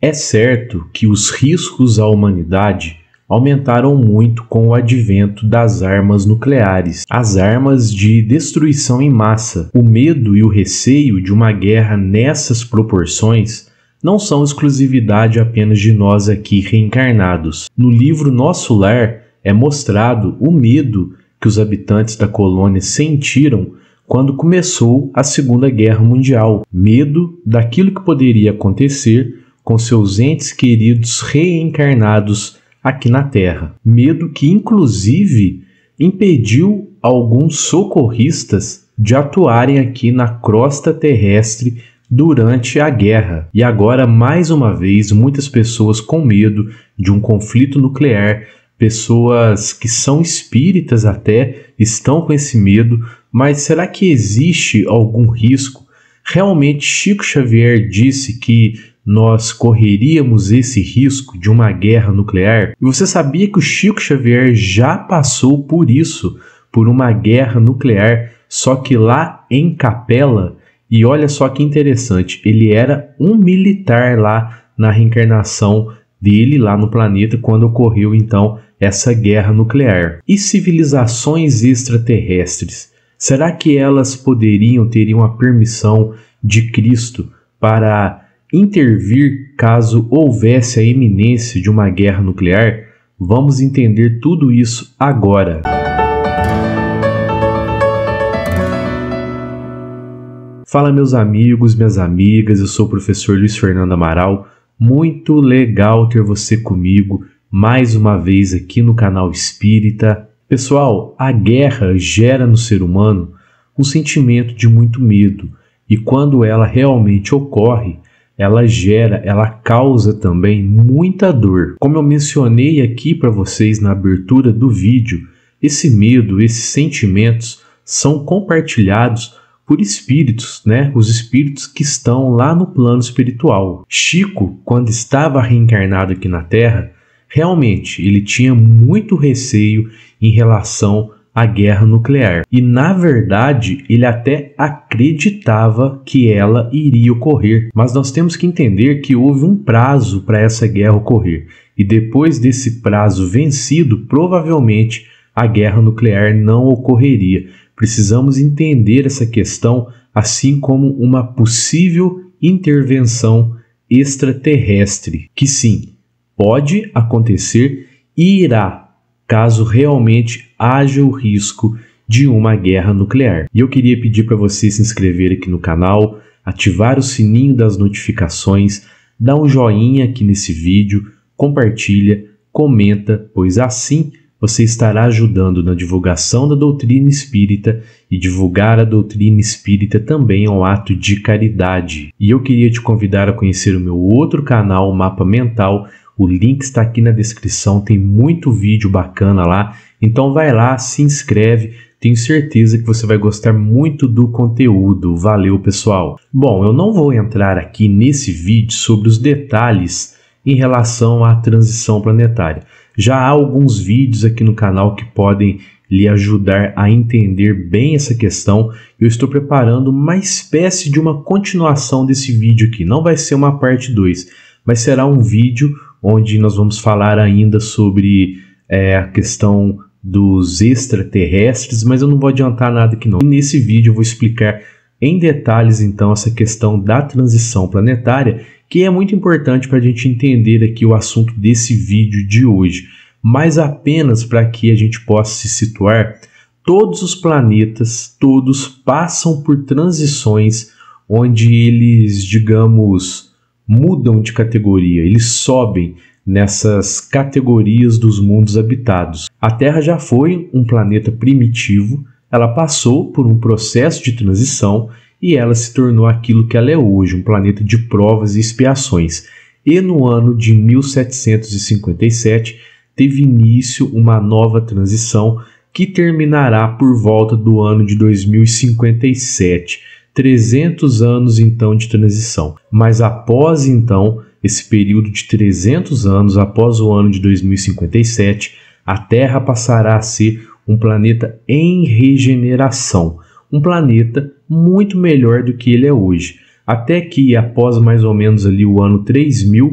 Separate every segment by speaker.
Speaker 1: É certo que os riscos à humanidade aumentaram muito com o advento das armas nucleares, as armas de destruição em massa. O medo e o receio de uma guerra nessas proporções não são exclusividade apenas de nós aqui reencarnados. No livro Nosso Lar é mostrado o medo que os habitantes da colônia sentiram quando começou a Segunda Guerra Mundial, medo daquilo que poderia acontecer com seus entes queridos reencarnados aqui na Terra. Medo que, inclusive, impediu alguns socorristas de atuarem aqui na crosta terrestre durante a guerra. E agora, mais uma vez, muitas pessoas com medo de um conflito nuclear, pessoas que são espíritas até, estão com esse medo, mas será que existe algum risco? Realmente, Chico Xavier disse que nós correríamos esse risco de uma guerra nuclear? E você sabia que o Chico Xavier já passou por isso, por uma guerra nuclear, só que lá em Capela? E olha só que interessante, ele era um militar lá na reencarnação dele lá no planeta quando ocorreu então essa guerra nuclear. E civilizações extraterrestres? Será que elas poderiam ter uma permissão de Cristo para intervir caso houvesse a iminência de uma guerra nuclear? Vamos entender tudo isso agora. Fala, meus amigos, minhas amigas, eu sou o professor Luiz Fernando Amaral. Muito legal ter você comigo mais uma vez aqui no canal Espírita. Pessoal, a guerra gera no ser humano um sentimento de muito medo, e quando ela realmente ocorre, ela gera, ela causa também muita dor. Como eu mencionei aqui para vocês na abertura do vídeo, esse medo, esses sentimentos são compartilhados por espíritos, né? Os espíritos que estão lá no plano espiritual. Chico, quando estava reencarnado aqui na Terra, realmente ele tinha muito receio em relação a guerra nuclear. E na verdade, ele até acreditava que ela iria ocorrer, mas nós temos que entender que houve um prazo para essa guerra ocorrer. E depois desse prazo vencido, provavelmente a guerra nuclear não ocorreria. Precisamos entender essa questão assim como uma possível intervenção extraterrestre, que sim, pode acontecer e irá caso realmente haja o risco de uma guerra nuclear. E eu queria pedir para você se inscrever aqui no canal, ativar o sininho das notificações, dar um joinha aqui nesse vídeo, compartilha, comenta, pois assim você estará ajudando na divulgação da doutrina espírita e divulgar a doutrina espírita também é um ato de caridade. E eu queria te convidar a conhecer o meu outro canal, Mapa Mental, o link está aqui na descrição, tem muito vídeo bacana lá. Então vai lá, se inscreve, tenho certeza que você vai gostar muito do conteúdo. Valeu, pessoal! Bom, eu não vou entrar aqui nesse vídeo sobre os detalhes em relação à transição planetária. Já há alguns vídeos aqui no canal que podem lhe ajudar a entender bem essa questão. Eu estou preparando uma espécie de uma continuação desse vídeo aqui. Não vai ser uma parte 2, mas será um vídeo onde nós vamos falar ainda sobre é, a questão dos extraterrestres, mas eu não vou adiantar nada que não. E nesse vídeo eu vou explicar em detalhes então essa questão da transição planetária, que é muito importante para a gente entender aqui o assunto desse vídeo de hoje. Mas apenas para que a gente possa se situar, todos os planetas, todos passam por transições onde eles, digamos, mudam de categoria, eles sobem nessas categorias dos mundos habitados. A Terra já foi um planeta primitivo, ela passou por um processo de transição e ela se tornou aquilo que ela é hoje, um planeta de provas e expiações. E no ano de 1757 teve início uma nova transição que terminará por volta do ano de 2057. 300 anos então de transição. Mas após então esse período de 300 anos, após o ano de 2057, a Terra passará a ser um planeta em regeneração, um planeta muito melhor do que ele é hoje. Até que após mais ou menos ali o ano 3000,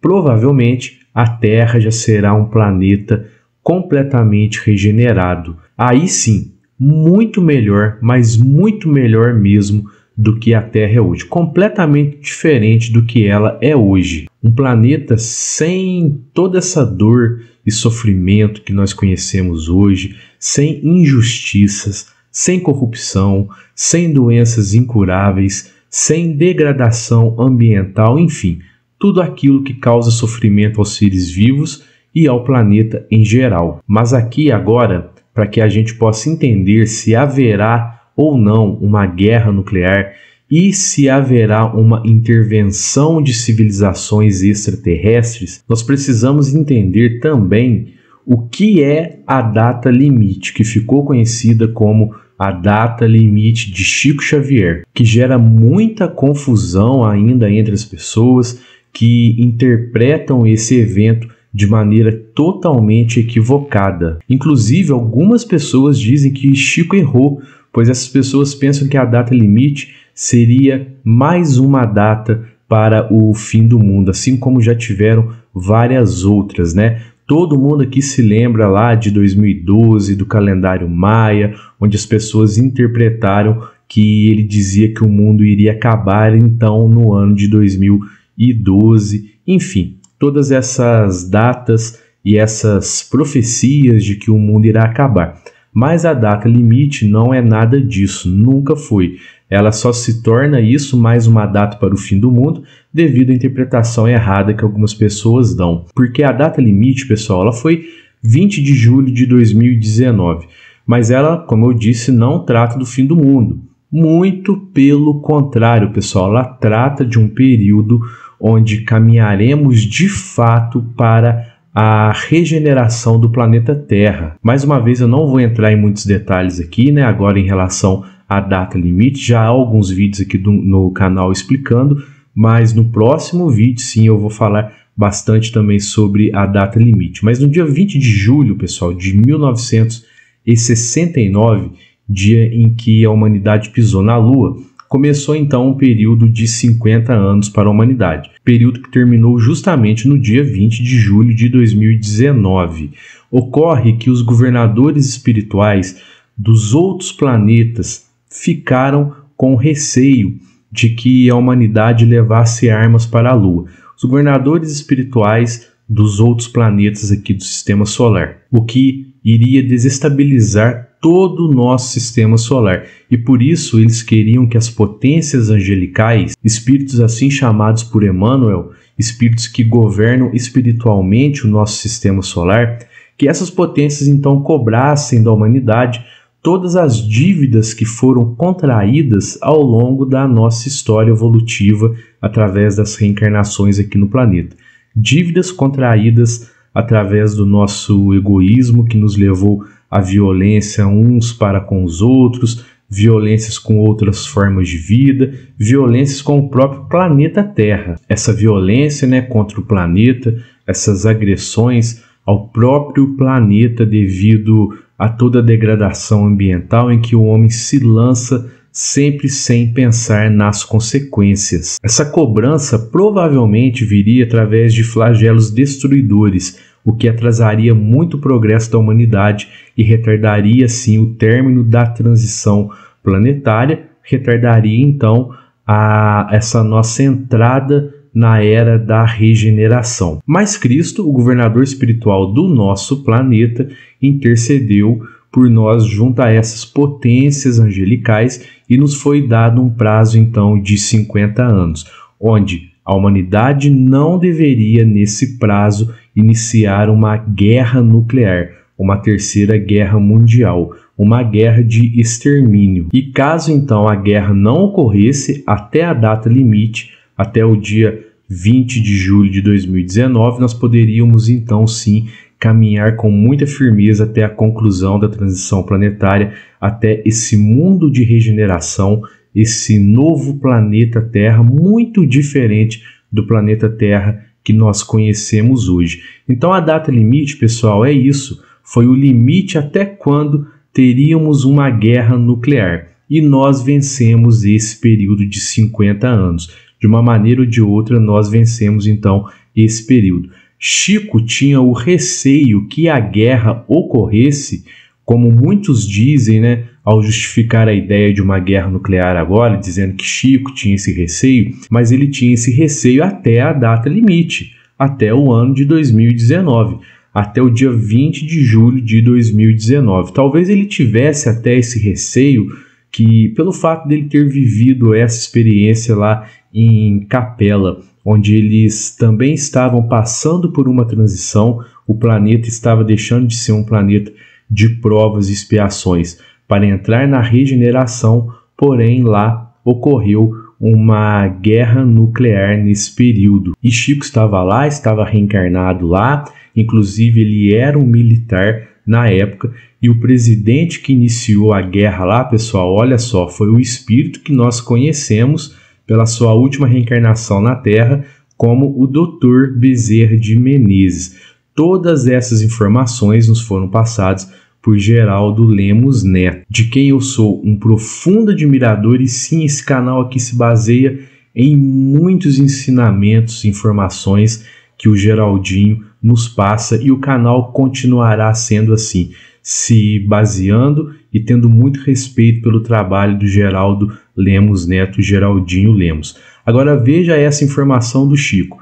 Speaker 1: provavelmente a Terra já será um planeta completamente regenerado. Aí sim, muito melhor, mas muito melhor mesmo do que a Terra é hoje, completamente diferente do que ela é hoje. Um planeta sem toda essa dor e sofrimento que nós conhecemos hoje, sem injustiças, sem corrupção, sem doenças incuráveis, sem degradação ambiental, enfim, tudo aquilo que causa sofrimento aos seres vivos e ao planeta em geral. Mas aqui agora para que a gente possa entender se haverá ou não uma guerra nuclear e se haverá uma intervenção de civilizações extraterrestres, nós precisamos entender também o que é a data limite, que ficou conhecida como a data limite de Chico Xavier, que gera muita confusão ainda entre as pessoas que interpretam esse evento de maneira totalmente equivocada. Inclusive, algumas pessoas dizem que Chico errou, pois essas pessoas pensam que a data limite seria mais uma data para o fim do mundo, assim como já tiveram várias outras, né? Todo mundo aqui se lembra lá de 2012, do calendário maia, onde as pessoas interpretaram que ele dizia que o mundo iria acabar então no ano de 2012. Enfim, todas essas datas e essas profecias de que o mundo irá acabar. Mas a data limite não é nada disso, nunca foi. Ela só se torna isso mais uma data para o fim do mundo devido à interpretação errada que algumas pessoas dão. Porque a data limite, pessoal, ela foi 20 de julho de 2019, mas ela, como eu disse, não trata do fim do mundo. Muito pelo contrário, pessoal, ela trata de um período onde caminharemos de fato para a regeneração do planeta Terra. Mais uma vez, eu não vou entrar em muitos detalhes aqui, né? Agora em relação à data limite, já há alguns vídeos aqui do, no canal explicando, mas no próximo vídeo, sim, eu vou falar bastante também sobre a data limite. Mas no dia 20 de julho, pessoal, de 1969, dia em que a humanidade pisou na Lua, começou então um período de 50 anos para a humanidade, período que terminou justamente no dia 20 de julho de 2019. Ocorre que os governadores espirituais dos outros planetas ficaram com receio de que a humanidade levasse armas para a Lua. Os governadores espirituais dos outros planetas aqui do sistema solar, o que iria desestabilizar todo o nosso sistema solar. E por isso eles queriam que as potências angelicais, espíritos assim chamados por Emmanuel, espíritos que governam espiritualmente o nosso sistema solar, que essas potências então cobrassem da humanidade todas as dívidas que foram contraídas ao longo da nossa história evolutiva através das reencarnações aqui no planeta. Dívidas contraídas através do nosso egoísmo que nos levou a violência uns para com os outros, violências com outras formas de vida, violências com o próprio planeta Terra. Essa violência né, contra o planeta, essas agressões ao próprio planeta devido a toda a degradação ambiental em que o homem se lança sempre sem pensar nas consequências. Essa cobrança provavelmente viria através de flagelos destruidores, o que atrasaria muito o progresso da humanidade e retardaria assim o término da transição planetária, retardaria então a essa nossa entrada na era da regeneração. Mas Cristo, o governador espiritual do nosso planeta, intercedeu por nós junto a essas potências angelicais e nos foi dado um prazo então de 50 anos, onde a humanidade não deveria nesse prazo iniciar uma guerra nuclear, uma terceira guerra mundial, uma guerra de extermínio. E caso então a guerra não ocorresse até a data limite, até o dia 20 de julho de 2019, nós poderíamos então sim caminhar com muita firmeza até a conclusão da transição planetária, até esse mundo de regeneração, esse novo planeta Terra, muito diferente do planeta Terra que nós conhecemos hoje. Então, a data limite, pessoal, é isso. Foi o limite até quando teríamos uma guerra nuclear. E nós vencemos esse período de 50 anos. De uma maneira ou de outra, nós vencemos então esse período. Chico tinha o receio que a guerra ocorresse, como muitos dizem, né, ao justificar a ideia de uma guerra nuclear agora, dizendo que Chico tinha esse receio, mas ele tinha esse receio até a data limite, até o ano de 2019 até o dia 20 de julho de 2019. Talvez ele tivesse até esse receio que, pelo fato dele ter vivido essa experiência lá em Capela, onde eles também estavam passando por uma transição, o planeta estava deixando de ser um planeta de provas e expiações para entrar na regeneração, porém lá ocorreu uma guerra nuclear nesse período. E Chico estava lá, estava reencarnado lá, inclusive ele era um militar na época, e o presidente que iniciou a guerra lá, pessoal, olha só, foi o espírito que nós conhecemos pela sua última reencarnação na Terra como o Dr. Bezerra de Menezes. Todas essas informações nos foram passadas por Geraldo Lemos Neto, de quem eu sou um profundo admirador e sim, esse canal aqui se baseia em muitos ensinamentos, informações que o Geraldinho nos passa e o canal continuará sendo assim, se baseando e tendo muito respeito pelo trabalho do Geraldo Lemos Neto, Geraldinho Lemos. Agora veja essa informação do Chico.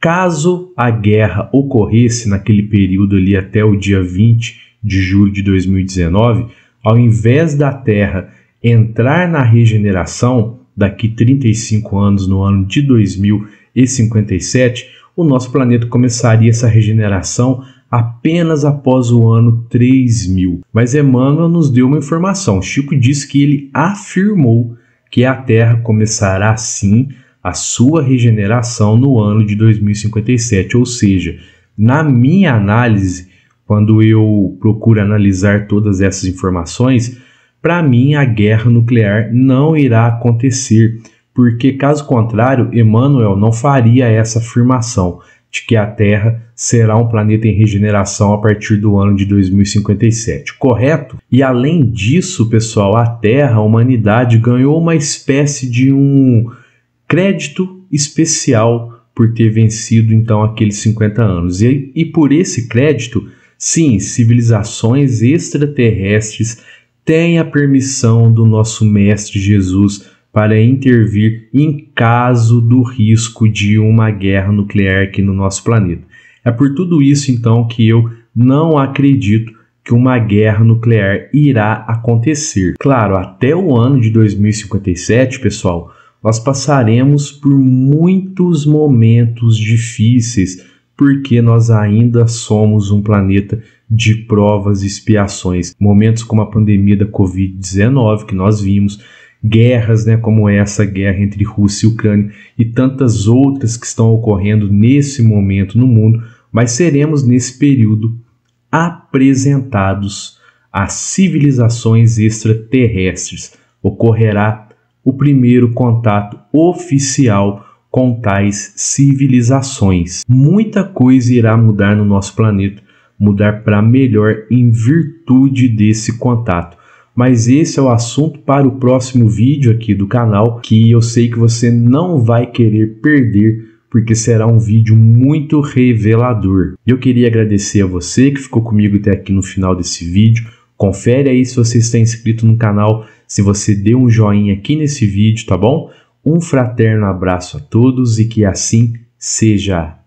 Speaker 1: Caso a guerra ocorresse naquele período ali até o dia 20 de julho de 2019, ao invés da Terra entrar na regeneração daqui 35 anos, no ano de 2057, o nosso planeta começaria essa regeneração apenas após o ano 3000. Mas Emmanuel nos deu uma informação. Chico diz que ele afirmou que a Terra começará sim a sua regeneração no ano de 2057, ou seja, na minha análise, quando eu procuro analisar todas essas informações, para mim a guerra nuclear não irá acontecer, porque caso contrário, Emmanuel não faria essa afirmação de que a Terra será um planeta em regeneração a partir do ano de 2057, correto? E além disso, pessoal, a Terra, a humanidade ganhou uma espécie de um crédito especial por ter vencido então aqueles 50 anos. E, e por esse crédito, sim, civilizações extraterrestres têm a permissão do nosso mestre Jesus para intervir em caso do risco de uma guerra nuclear aqui no nosso planeta. É por tudo isso, então, que eu não acredito que uma guerra nuclear irá acontecer. Claro, até o ano de 2057, pessoal, nós passaremos por muitos momentos difíceis porque nós ainda somos um planeta de provas e expiações. Momentos como a pandemia da Covid-19 que nós vimos, guerras, né, como essa guerra entre Rússia e Ucrânia e tantas outras que estão ocorrendo nesse momento no mundo, mas seremos nesse período apresentados a civilizações extraterrestres. Ocorrerá o primeiro contato oficial com tais civilizações. Muita coisa irá mudar no nosso planeta, mudar para melhor em virtude desse contato mas esse é o assunto para o próximo vídeo aqui do canal, que eu sei que você não vai querer perder, porque será um vídeo muito revelador. Eu queria agradecer a você que ficou comigo até aqui no final desse vídeo. Confere aí se você está inscrito no canal, se você deu um joinha aqui nesse vídeo, tá bom? Um fraterno abraço a todos e que assim seja.